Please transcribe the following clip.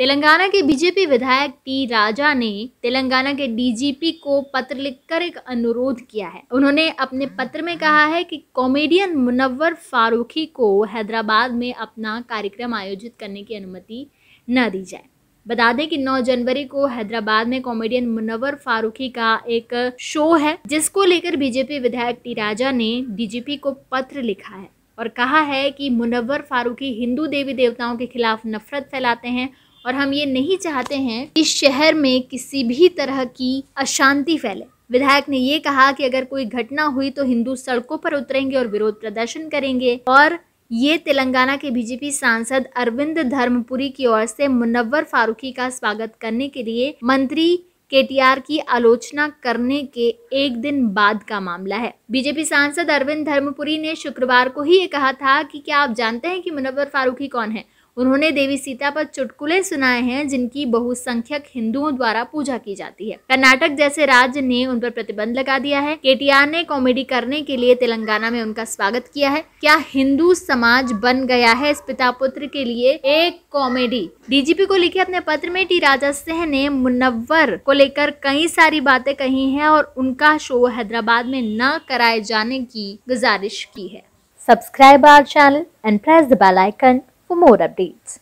तेलंगाना के बीजेपी विधायक टी राजा ने तेलंगाना के डीजीपी को पत्र लिखकर एक अनुरोध किया है उन्होंने अपने पत्र में कहा है कि कॉमेडियन मुनव्वर फारूखी को हैदराबाद में अपना कार्यक्रम आयोजित करने की अनुमति न दी जाए बता दें कि 9 जनवरी को हैदराबाद में कॉमेडियन मुनवर फारूखी का एक शो है जिसको लेकर बीजेपी विधायक टी राजा ने डीजीपी को पत्र लिखा है और कहा है कि मुनवर फारूखी हिंदू देवी देवताओं के खिलाफ नफरत फैलाते हैं और हम ये नहीं चाहते हैं कि शहर में किसी भी तरह की अशांति फैले विधायक ने ये कहा कि अगर कोई घटना हुई तो हिंदू सड़कों पर उतरेंगे और विरोध प्रदर्शन करेंगे और ये तेलंगाना के बीजेपी सांसद अरविंद धर्मपुरी की ओर से मुनव्वर फारूकी का स्वागत करने के लिए मंत्री के की आलोचना करने के एक दिन बाद का मामला है बीजेपी सांसद अरविंद धर्मपुरी ने शुक्रवार को ही ये कहा था कि क्या आप जानते हैं कि मुनव्वर फारूकी कौन है उन्होंने देवी सीता पर चुटकुले सुनाए हैं जिनकी बहुसंख्यक हिंदुओं द्वारा पूजा की जाती है कर्नाटक जैसे राज्य ने उन पर प्रतिबंध लगा दिया है के ने कॉमेडी करने के लिए तेलंगाना में उनका स्वागत किया है क्या हिंदू समाज बन गया है इस पिता पुत्र के लिए एक कॉमेडी डीजीपी को लिखे अपने पत्र में टी राजा सिंह ने मुनव्वर को लेकर कई सारी बातें कही हैं और उनका शो हैदराबाद में न कराए जाने की गुजारिश की है subscribe our channel and press the bell icon for more updates.